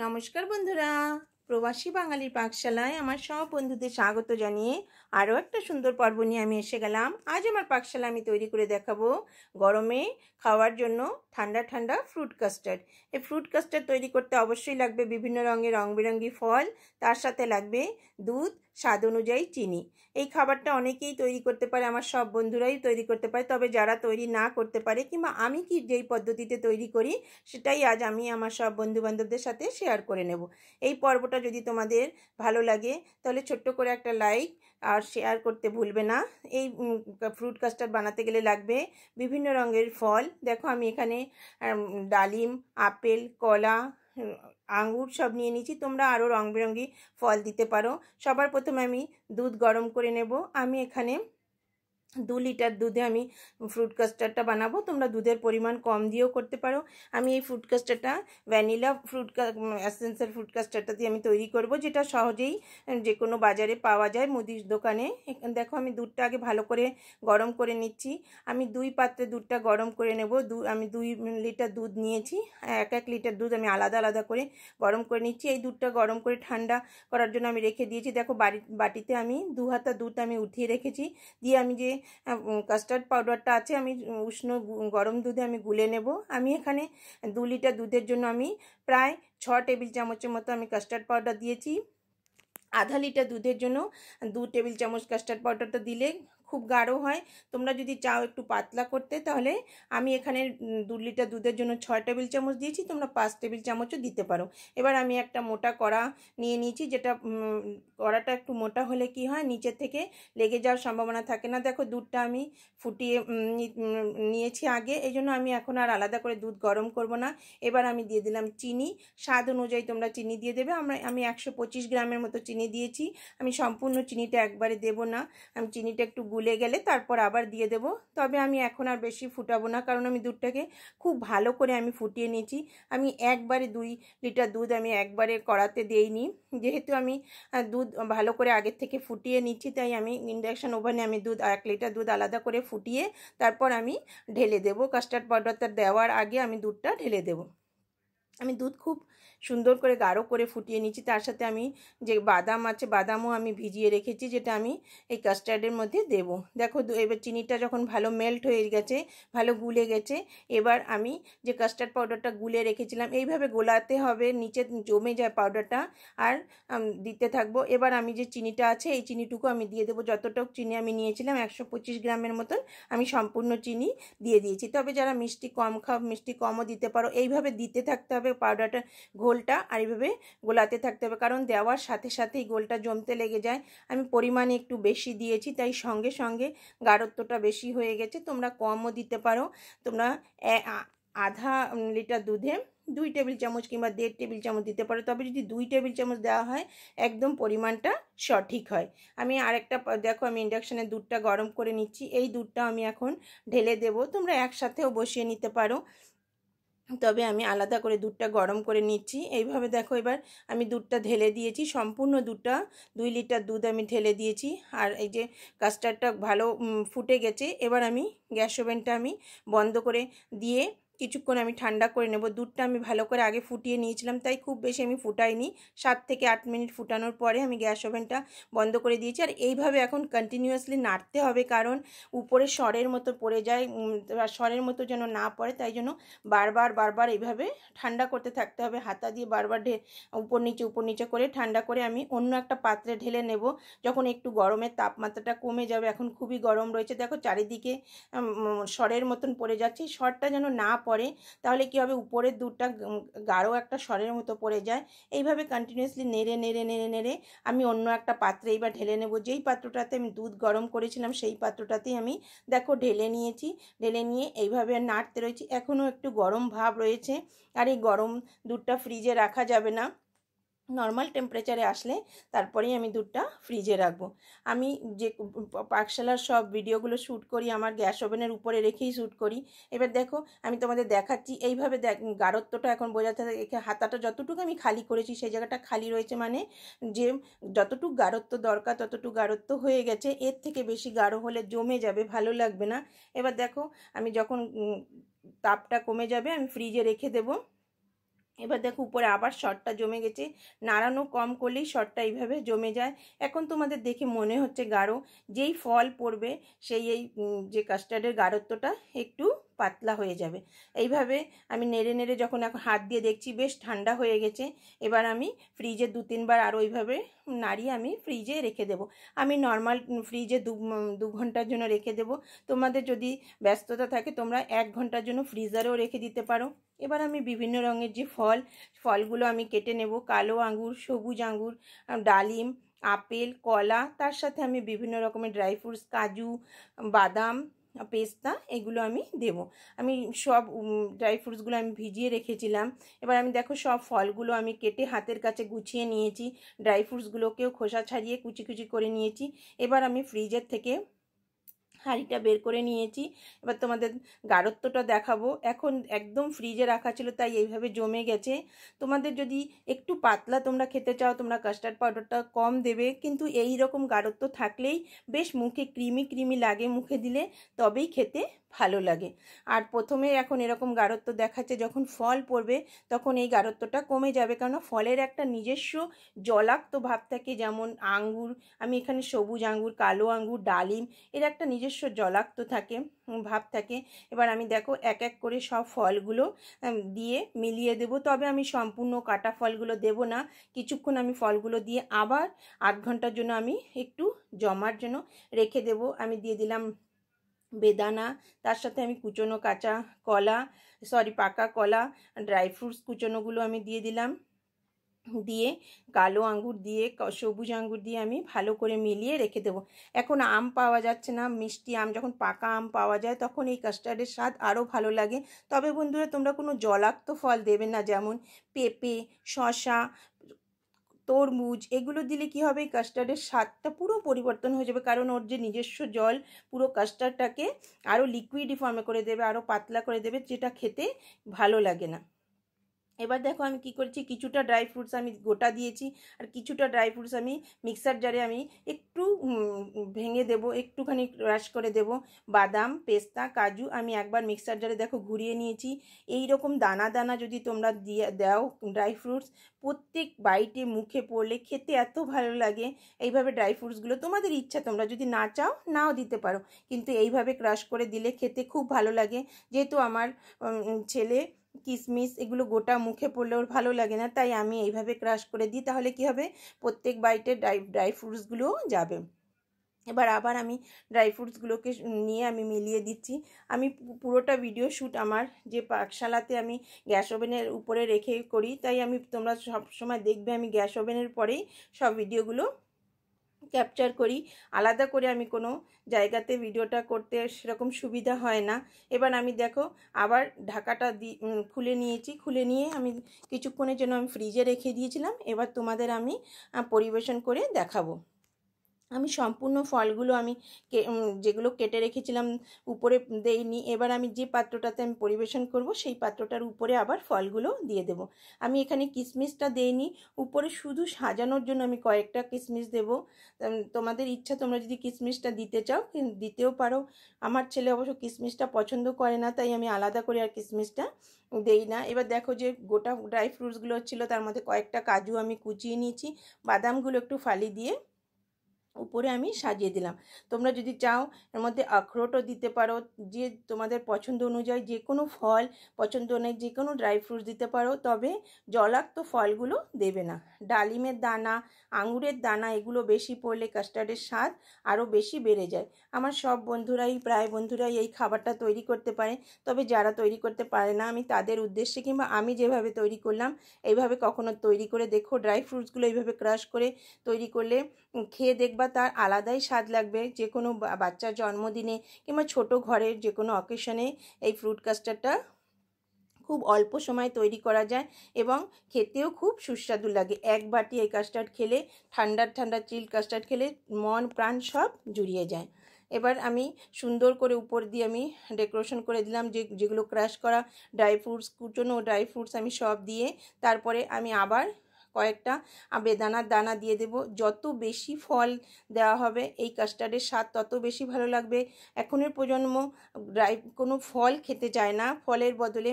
নমস্কার বন্ধুরা প্রবাসী বাঙালি পাকশালায় আমার সব বন্ধুদের স্বাগত জানিয়ে আরও একটা সুন্দর পর্ব নিয়ে আমি এসে গেলাম আজ আমার পাকশালা আমি তৈরি করে দেখাবো গরমে খাওয়ার জন্য ঠান্ডা ঠান্ডা ফ্রুট কাস্টার্ড এই ফ্রুট কাস্টার্ড তৈরি করতে অবশ্যই লাগবে বিভিন্ন রঙের রং বেরঙ্গি ফল তার সাথে লাগবে দুধ স্বাদ অনুযায়ী চিনি এই খাবারটা অনেকেই তৈরি করতে পারে আমার সব বন্ধুরাই তৈরি করতে পারে তবে যারা তৈরি না করতে পারে কিংবা আমি কি যেই পদ্ধতিতে তৈরি করি সেটাই আজ আমি আমার সব বন্ধুবান্ধবদের সাথে শেয়ার করে নেব এই পর্বটা যদি তোমাদের ভালো লাগে তাহলে ছোট্ট করে একটা লাইক আর শেয়ার করতে ভুলবে না এই ফ্রুট কাস্টার্ড বানাতে গেলে লাগবে বিভিন্ন রঙের ফল দেখো আমি এখানে ডালিম আপেল কলা আঙুর সব নিয়ে নিয়েছি তোমরা আরও রং বেরঙি ফল দিতে পারো সবার প্রথমে আমি দুধ গরম করে নেব আমি এখানে দু লিটার দুধে আমি ফ্রুট কাস্টার্ডটা বানাবো তোমরা দুধের পরিমাণ কম দিয়েও করতে পারো আমি এই ফ্রুট কাস্টারটা ভ্যানিলা ফ্রুট অ্যাসেন্সের ফ্রুট কাস্টারটা দিয়ে আমি তৈরি করব যেটা সহজেই যে কোনো বাজারে পাওয়া যায় মুদির দোকানে দেখো আমি দুধটা আগে ভালো করে গরম করে নিচ্ছি আমি দুই পাত্রে দুধটা গরম করে নেব দু আমি দুই লিটার দুধ নিয়েছি এক এক লিটার দুধ আমি আলাদা আলাদা করে গরম করে নিচ্ছি এই দুধটা গরম করে ঠান্ডা করার জন্য আমি রেখে দিয়েছি দেখো বাড়ি বাটিতে আমি দু হাতা দুধ আমি উঠিয়ে রেখেছি দিয়ে আমি যে কাস্টার্ড পাউডারটা আছে আমি উষ্ণ গরম দুধে আমি গুলে নেব আমি এখানে দু লিটার দুধের জন্য আমি প্রায় ছ টেবিল চামচের মতো আমি কাস্টার্ড পাউডার দিয়েছি আধা লিটার দুধের জন্য দু টেবিল চামচ কাস্টার্ড পাউডারটা দিলে খুব গাঢ় হয় তোমরা যদি চাও একটু পাতলা করতে তাহলে আমি এখানে দু লিটার দুধের জন্য ছয় টেবিল চামচ দিয়েছি তোমরা পাঁচ টেবিল চামচও দিতে পারো এবার আমি একটা মোটা কড়া নিয়ে নিয়েছি যেটা কড়াটা একটু মোটা হলে কি হয় নিচের থেকে লেগে যাওয়ার সম্ভাবনা থাকে না দেখো দুধটা আমি ফুটিয়ে নিয়েছি আগে এই জন্য আমি এখন আর আলাদা করে দুধ গরম করব না এবার আমি দিয়ে দিলাম চিনি স্বাদ অনুযায়ী তোমরা চিনি দিয়ে দেবে আমরা আমি একশো গ্রামের মতো চিনি দিয়েছি আমি সম্পূর্ণ চিনিটা একবারে দেব না আমি চিনিটা একটু গুল গুলে গেলে তারপর আবার দিয়ে দেব তবে আমি এখন আর বেশি ফুটাবো না কারণ আমি দুধটাকে খুব ভালো করে আমি ফুটিয়ে নিয়েছি আমি একবারে দুই লিটার দুধ আমি একবারে কড়াতে দিইনি যেহেতু আমি দুধ ভালো করে আগের থেকে ফুটিয়ে নিচ্ছি তাই আমি ইন্ডাকশান ওভেনে আমি দুধ এক লিটার দুধ আলাদা করে ফুটিয়ে তারপর আমি ঢেলে দেব কাস্টার্ড পাউডারটা দেওয়ার আগে আমি দুধটা ঢেলে দেবো আমি দুধ খুব সুন্দর করে গাঢ় করে ফুটিয়ে নিচ্ছি তার সাথে আমি যে বাদাম আছে বাদামও আমি ভিজিয়ে রেখেছি যেটা আমি এই কাস্টার্ডের মধ্যে দেব দেখো এবার চিনিটা যখন ভালো মেল্ট হয়ে গেছে ভালো গুলে গেছে এবার আমি যে কাস্টার্ড পাউডারটা গুলে রেখেছিলাম এইভাবে গোলাতে হবে নিচে জমে যায় পাউডারটা আর দিতে থাকবো এবার আমি যে চিনিটা আছে এই চিনিটুকু আমি দিয়ে দেবো যতটুক চিনি আমি নিয়েছিলাম একশো গ্রামের মতন আমি সম্পূর্ণ চিনি দিয়ে দিয়েছি তবে যারা মিষ্টি কম খাও মিষ্টি কমও দিতে পারো এইভাবে দিতে থাকতে হবে পাউডারটা ঘোল গোলটা আর এইভাবে গোলাতে থাকতে হবে কারণ দেওয়ার সাথে সাথেই গোলটা জমতে লেগে যায় আমি পরিমাণে একটু বেশি দিয়েছি তাই সঙ্গে সঙ্গে গাঢ়ত্বটা বেশি হয়ে গেছে তোমরা কমও দিতে পারো তোমরা আধা লিটার দুধে দুই টেবিল চামচ কিংবা দেড় টেবিল চামচ দিতে পারো তবে যদি দুই টেবিল চামচ দেওয়া হয় একদম পরিমাণটা সঠিক হয় আমি আরেকটা দেখো আমি ইন্ডাকশানের দুধটা গরম করে নিচ্ছি এই দুধটা আমি এখন ঢেলে দেব তোমরা একসাথেও বসিয়ে নিতে পারো তবে আমি আলাদা করে দুধটা গরম করে নিচ্ছি এইভাবে দেখো এবার আমি দুধটা ঢেলে দিয়েছি সম্পূর্ণ দুধটা দুই লিটার দুধ আমি ঢেলে দিয়েছি আর এই যে কাস্টার্ডটা ভালো ফুটে গেছে এবার আমি গ্যাস ওভেনটা আমি বন্ধ করে দিয়ে কিছুক্ষণ আমি ঠান্ডা করে নেব দুধটা আমি ভালো করে আগে ফুটিয়ে নিয়েছিলাম তাই খুব বেশি আমি ফুটাইনি সাত থেকে আট মিনিট ফুটানোর পরে আমি গ্যাস ওভেনটা বন্ধ করে দিয়েছি আর এইভাবে এখন কন্টিনিউয়াসলি নাড়তে হবে কারণ উপরে স্বরের মতো পড়ে যায় স্বরের মতো যেন না পড়ে তাই জন্য বারবার বারবার এইভাবে ঠান্ডা করতে থাকতে হবে হাতা দিয়ে বারবার ঢে উপর নিচে উপর নিচে করে ঠান্ডা করে আমি অন্য একটা পাত্রে ঢেলে নেব যখন একটু গরমের তাপমাত্রাটা কমে যাবে এখন খুবই গরম রয়েছে দেখো চারিদিকে স্বরের মতন পড়ে যাচ্ছে স্বরটা যেন না পড়ে তাহলে কি হবে উপরের দুধটা গাঢ় একটা স্বরের মতো পড়ে যায় এইভাবে কন্টিনিউসলি নেড়ে নেড়ে নেড়ে নেড়ে আমি অন্য একটা পাত্রে এইবার ঢেলে নেব যেই পাত্রটাতে আমি দুধ গরম করেছিলাম সেই পাত্রটাতেই আমি দেখো ঢেলে নিয়েছি ঢেলে নিয়ে এইভাবে নাড়তে রয়েছি এখনও একটু গরম ভাব রয়েছে আর এই গরম দুধটা ফ্রিজে রাখা যাবে না নর্মাল টেম্পারেচারে আসলে তারপরেই আমি দুধটা ফ্রিজে রাখবো আমি যে পাকশালার সব ভিডিওগুলো শ্যুট করি আমার গ্যাস ওভেনের উপরে রেখেই শ্যুট করি এবার দেখো আমি তোমাদের দেখাচ্ছি এইভাবে দেখ গাঢ়ত্বটা এখন বোঝাতে একে হাতাটা যতটুকু আমি খালি করেছি সেই জায়গাটা খালি রয়েছে মানে যে যতটুকু গাঢ়ত্ব দরকার ততটুকু গাঢ়ত্ব হয়ে গেছে এর থেকে বেশি গাঢ় হলে জমে যাবে ভালো লাগবে না এবার দেখো আমি যখন তাপটা কমে যাবে আমি ফ্রিজে রেখে দেবো এবার দেখো উপরে আবার শর্টটা জমে গেছে নাড়ানো কম করলেই শর্টটা এইভাবে জমে যায় এখন তোমাদের দেখে মনে হচ্ছে গাঢ় যেই ফল পড়বে সেই এই যে কাস্টার্ডের গাঢ়ত্বটা একটু পাতলা হয়ে যাবে এইভাবে আমি নেড়ে নেড়ে যখন এখন হাত দিয়ে দেখছি বেশ ঠান্ডা হয়ে গেছে এবার আমি ফ্রিজে দু তিনবার আর ওইভাবে নাড়িয়ে আমি ফ্রিজে রেখে দেব আমি নর্মাল ফ্রিজে দু দু ঘন্টার জন্য রেখে দেব তোমাদের যদি ব্যস্ততা থাকে তোমরা এক ঘন্টার জন্য ফ্রিজারেও রেখে দিতে পারো এবার আমি বিভিন্ন রঙের যে ফল ফলগুলো আমি কেটে নেব কালো আঙুর সবুজ আঙুর ডালিম আপেল কলা তার সাথে আমি বিভিন্ন রকমের ড্রাই ফ্রুটস কাজু বাদাম পেস্তা এগুলো আমি দেব আমি সব ড্রাই ফ্রুটসগুলো আমি ভিজিয়ে রেখেছিলাম এবার আমি দেখো সব ফলগুলো আমি কেটে হাতের কাছে গুছিয়ে নিয়েছি ড্রাই ফ্রুটসগুলোকেও খোসা ছাড়িয়ে কুচি কুচি করে নিয়েছি এবার আমি ফ্রিজের থেকে হাঁড়িটা বের করে নিয়েছি এবার তোমাদের গাঢ়ত্বটা দেখাবো এখন একদম ফ্রিজে রাখা ছিল তাই এইভাবে জমে গেছে তোমাদের যদি একটু পাতলা তোমরা খেতে চাও তোমরা কাস্টার্ড পাউডারটা কম দেবে কিন্তু এই রকম গাঢ়ত্ব থাকলেই বেশ মুখে ক্রিমি ক্রিমি লাগে মুখে দিলে তবেই খেতে ভালো লাগে আর প্রথমে এখন এরকম গাঢ়ত্ব দেখাচ্ছে যখন ফল পড়বে তখন এই গাঢ়ত্বটা কমে যাবে কেন ফলের একটা নিজস্ব জলাক্ত ভাব থাকে যেমন আঙ্গুর আমি এখানে সবুজ আঙ্গুর কালো আঙ্গুর ডালিম এর একটা নিজস্ব জলাক্ত থাকে ভাব থাকে এবার আমি দেখো এক এক করে সব ফলগুলো দিয়ে মিলিয়ে দেব তবে আমি সম্পূর্ণ কাটা ফলগুলো দেব না কিছুক্ষণ আমি ফলগুলো দিয়ে আবার আধ ঘন্টার জন্য আমি একটু জমার জন্য রেখে দেব আমি দিয়ে দিলাম বেদানা তার সাথে আমি কুচনো কাঁচা কলা সরি পাকা কলা ড্রাই ফ্রুটস কুচনোগুলো আমি দিয়ে দিলাম দিয়ে কালো আঙ্গুর দিয়ে সবুজ আঙ্গুর দিয়ে আমি ভালো করে মিলিয়ে রেখে দেবো এখন আম পাওয়া যাচ্ছে না মিষ্টি আম যখন পাকা আম পাওয়া যায় তখন এই কাস্টার্ডের স্বাদ আরও ভালো লাগে তবে বন্ধুরা তোমরা কোনো জলাক্ত ফল দেবে না যেমন পেঁপে শশা তরমুজ এগুলো দিলে কি হবে কাস্টার্ডের স্বাদটা পুরো পরিবর্তন হয়ে যাবে কারণ ওর যে নিজস্ব জল পুরো কাস্টার্ডটাকে আরও লিকুইড ফর্মে করে দেবে আরও পাতলা করে দেবে যেটা খেতে ভালো লাগে না এবার দেখো আমি কি করছি কিছুটা ড্রাই ফ্রুটস আমি গোটা দিয়েছি আর কিছুটা ড্রাই ফ্রুটস আমি মিক্সার জারে আমি একটু ভেঙে দেব একটুখানি ক্রাশ করে দেব বাদাম পেস্তা কাজু আমি একবার মিক্সার জারে দেখো ঘুরিয়ে নিয়েছি এই রকম দানা দানা যদি তোমরা দিয়ে দাও ড্রাই ফ্রুটস প্রত্যেক বাইটে মুখে পড়লে খেতে এত ভালো লাগে এইভাবে ড্রাই ফ্রুটসগুলো তোমাদের ইচ্ছা তোমরা যদি না চাও নাও দিতে পারো কিন্তু এইভাবে ক্রাশ করে দিলে খেতে খুব ভালো লাগে যেহেতু আমার ছেলে কিশমিশ এগুলো গোটা মুখে পড়লে ওর ভালো লাগে না তাই আমি এইভাবে ক্রাশ করে দিই তাহলে কি হবে প্রত্যেক বাইটে ড্রাই ড্রাই ফ্রুটসগুলোও যাবে এবার আবার আমি ড্রাই ফ্রুটসগুলোকে নিয়ে আমি মিলিয়ে দিচ্ছি আমি পুরোটা ভিডিও শ্যুট আমার যে পাকশালাতে আমি গ্যাস ওভেনের উপরে রেখে করি তাই আমি তোমরা সব সময় দেখবে আমি গ্যাস ওভেনের পরেই সব ভিডিওগুলো ক্যাপচার করি আলাদা করে আমি কোনো জায়গাতে ভিডিওটা করতে সেরকম সুবিধা হয় না এবার আমি দেখো আবার ঢাকাটা দি খুলে নিয়েছি খুলে নিয়ে আমি কিছুক্ষণের জন্য আমি ফ্রিজে রেখে দিয়েছিলাম এবার তোমাদের আমি পরিবেশন করে দেখাবো আমি সম্পূর্ণ ফলগুলো আমি যেগুলো কেটে রেখেছিলাম উপরে দেইনি এবার আমি যে পাত্রটাতে আমি পরিবেশন করব সেই পাত্রটার উপরে আবার ফলগুলো দিয়ে দেব আমি এখানে কিশমিশটা দেইনি উপরে শুধু সাজানোর জন্য আমি কয়েকটা কিশমিশ দেব তোমাদের ইচ্ছা তোমরা যদি কিশমিশটা দিতে চাও দিতেও পারো আমার ছেলে অবশ্য কিশমিশটা পছন্দ করে না তাই আমি আলাদা করে আর কিশমিশটা দেই না এবার দেখো যে গোটা ড্রাই ফ্রুটসগুলো ছিল তার মধ্যে কয়েকটা কাজু আমি কুচিয়ে নিয়েছি বাদামগুলো একটু ফালি দিয়ে উপরে আমি সাজিয়ে দিলাম তোমরা যদি চাও এর মধ্যে আখরোটও দিতে পারো যে তোমাদের পছন্দ অনুযায়ী যে কোনো ফল পছন্দ অনুযায়ী যে কোনো ড্রাই ফ্রুটস দিতে পারো তবে জলাক্ত ফলগুলো দেবে না ডালিমের দানা আঙুরের দানা এগুলো বেশি পড়লে কাস্টার্ডের স্বাদ আরও বেশি বেড়ে যায় আমার সব বন্ধুরাই প্রায় বন্ধুরাই এই খাবারটা তৈরি করতে পারে তবে যারা তৈরি করতে পারে না আমি তাদের উদ্দেশ্যে কিংবা আমি যেভাবে তৈরি করলাম এইভাবে কখনো তৈরি করে দেখো ড্রাই ফ্রুটসগুলো এইভাবে ক্রাশ করে তৈরি করলে খেয়ে দেখবা বা তার আলাদাই স্বাদ লাগবে যে কোনো বাচ্চার জন্মদিনে কিংবা ছোট ঘরের যে কোনো অকেশনে এই ফ্রুট কাস্টারটা খুব অল্প সময় তৈরি করা যায় এবং খেতেও খুব সুস্বাদু লাগে এক বাটি এই কাস্টার্ড খেলে ঠান্ডার ঠান্ডা চিল কাস্টার্ড খেলে মন প্রাণ সব জুড়িয়ে যায় এবার আমি সুন্দর করে উপর দিয়ে আমি ডেকোরেশন করে দিলাম যে যেগুলো ক্রাশ করা ড্রাই ফ্রুটস কুচনো ড্রাই ফ্রুটস আমি সব দিয়ে তারপরে আমি আবার কয়েকটা বেদানার দানা দিয়ে দেব যত বেশি ফল দেওয়া হবে এই কাস্টার্ডের স্বাদ তত বেশি ভালো লাগবে এখনের প্রজন্ম ড্রাই কোনো ফল খেতে চায় না ফলের বদলে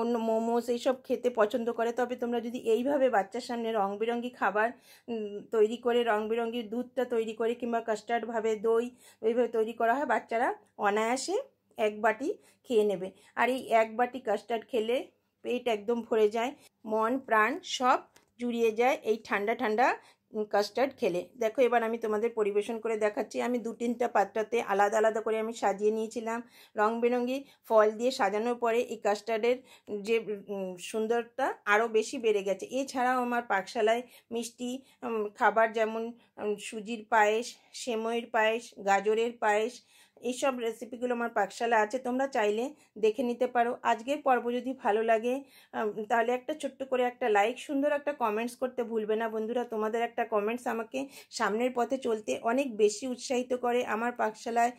অন্য মোমোস এইসব খেতে পছন্দ করে তবে তোমরা যদি এইভাবে বাচ্চার সামনে রং বেরঙ্গি খাবার তৈরি করে রং বেরঙ্গি দুধটা তৈরি করে কিংবা কাস্টার্ডভাবে দই এইভাবে তৈরি করা হয় বাচ্চারা অনায়াসে এক বাটি খেয়ে নেবে আর এই এক বাটি কাস্টার্ড খেলে পেট একদম ভরে যায় মন প্রাণ সব জুড়িয়ে যায় এই ঠান্ডা ঠান্ডা কাস্টার্ড খেলে দেখো এবার আমি তোমাদের পরিবেশন করে দেখাচ্ছি আমি দু তিনটা পাত্রাতে আলাদা আলাদা করে আমি সাজিয়ে নিয়েছিলাম রং বেরঙি ফল দিয়ে সাজানোর পরে এই কাস্টার্ডের যে সুন্দরতা আরও বেশি বেড়ে গেছে এছাড়াও আমার পাকশালায় মিষ্টি খাবার যেমন সুজির পায়েস সেময়ের পায়েস গাজরের পায়েস এইসব রেসিপিগুলো আমার পাকশালা আছে তোমরা চাইলে দেখে নিতে পারো আজকের পর্ব যদি ভালো লাগে তাহলে একটা ছোট্ট করে একটা লাইক সুন্দর একটা কমেন্টস করতে ভুলবে না বন্ধুরা তোমাদের একটা কমেন্টস আমাকে সামনের পথে চলতে অনেক বেশি উৎসাহিত করে আমার পাকশালায়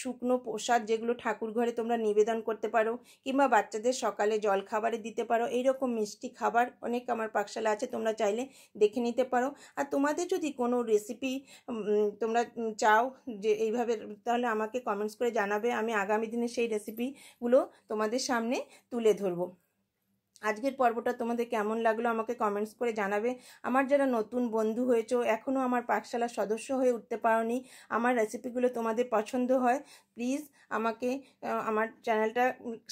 শুকনো প্রসাদ যেগুলো ঠাকুর ঘরে তোমরা নিবেদন করতে পারো কিংবা বাচ্চাদের সকালে জল খাবারে দিতে পারো এইরকম মিষ্টি খাবার অনেক আমার পাকশালা আছে তোমরা চাইলে দেখে নিতে পারো আর তোমাদের যদি কোনো রেসিপি তোমরা চাও যে এইভাবে তাহলে আমাকে কমেন্টস করে জানাবে আমি আগামী দিনে সেই রেসিপিগুলো তোমাদের সামনে তুলে ধরবো আজকের পর্বটা তোমাদের কেমন লাগলো আমাকে কমেন্টস করে জানাবে আমার যারা নতুন বন্ধু হয়েছো এখনও আমার পাকশালার সদস্য হয়ে উঠতে পারোনি আমার রেসিপিগুলো তোমাদের পছন্দ হয় প্লিজ আমাকে আমার চ্যানেলটা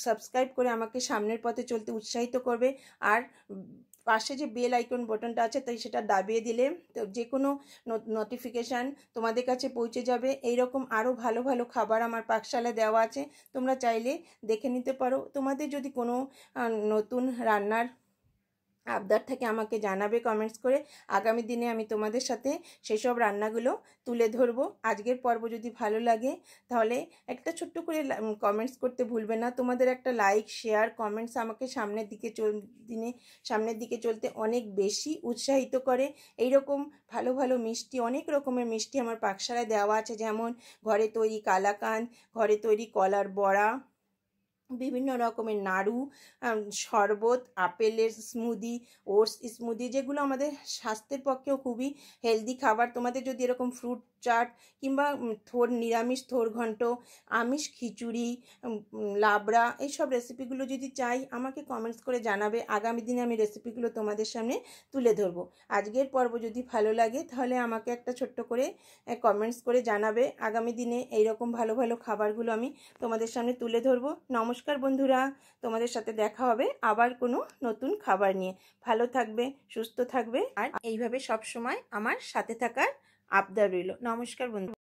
সাবস্ক্রাইব করে আমাকে সামনের পথে চলতে উৎসাহিত করবে আর পাশে যে বেল আইকন বটনটা আছে তাই সেটা দাবিয়ে দিলে তো যে কোনো নোটিফিকেশান তোমাদের কাছে পৌঁছে যাবে এইরকম আরও ভালো ভালো খাবার আমার পাকশালে দেওয়া আছে তোমরা চাইলে দেখে নিতে পারো তোমাদের যদি কোনো নতুন রান্নার আবদার থাকে আমাকে জানাবে কমেন্টস করে আগামী দিনে আমি তোমাদের সাথে সেসব রান্নাগুলো তুলে ধরব আজকের পর্ব যদি ভালো লাগে তাহলে একটা ছোট্ট করে কমেন্টস করতে ভুলবে না তোমাদের একটা লাইক শেয়ার কমেন্টস আমাকে সামনের দিকে চল দিনে সামনের দিকে চলতে অনেক বেশি উৎসাহিত করে এই রকম ভালো ভালো মিষ্টি অনেক রকমের মিষ্টি আমার পাকশালায় দেওয়া আছে যেমন ঘরে তৈরি কালাকান ঘরে তৈরি কলার বড়া বিভিন্ন রকমের নাড়ু শরবত আপেলের স্মুদি ওটস স্মুদি যেগুলো আমাদের স্বাস্থ্যের পক্ষেও খুবই হেলদি খাবার তোমাদের যদি এরকম ফ্রুট চাট কিংবা থোর নিরামিষ থোর ঘন্ট আমিষ খিচুড়ি লাবড়া এইসব রেসিপিগুলো যদি চাই আমাকে কমেন্টস করে জানাবে আগামী দিনে আমি রেসিপিগুলো তোমাদের সামনে তুলে ধরব আজকের পর্ব যদি ভালো লাগে তাহলে আমাকে একটা ছোট্ট করে কমেন্টস করে জানাবে আগামী দিনে এইরকম ভালো ভালো খাবারগুলো আমি তোমাদের সামনে তুলে ধরব নমস্কার বন্ধুরা তোমাদের সাথে দেখা হবে আবার কোনো নতুন খাবার নিয়ে ভালো থাকবে সুস্থ থাকবে আর এইভাবে সব সময় আমার সাথে থাকার আবদার রইল নমস্কার বন্ধু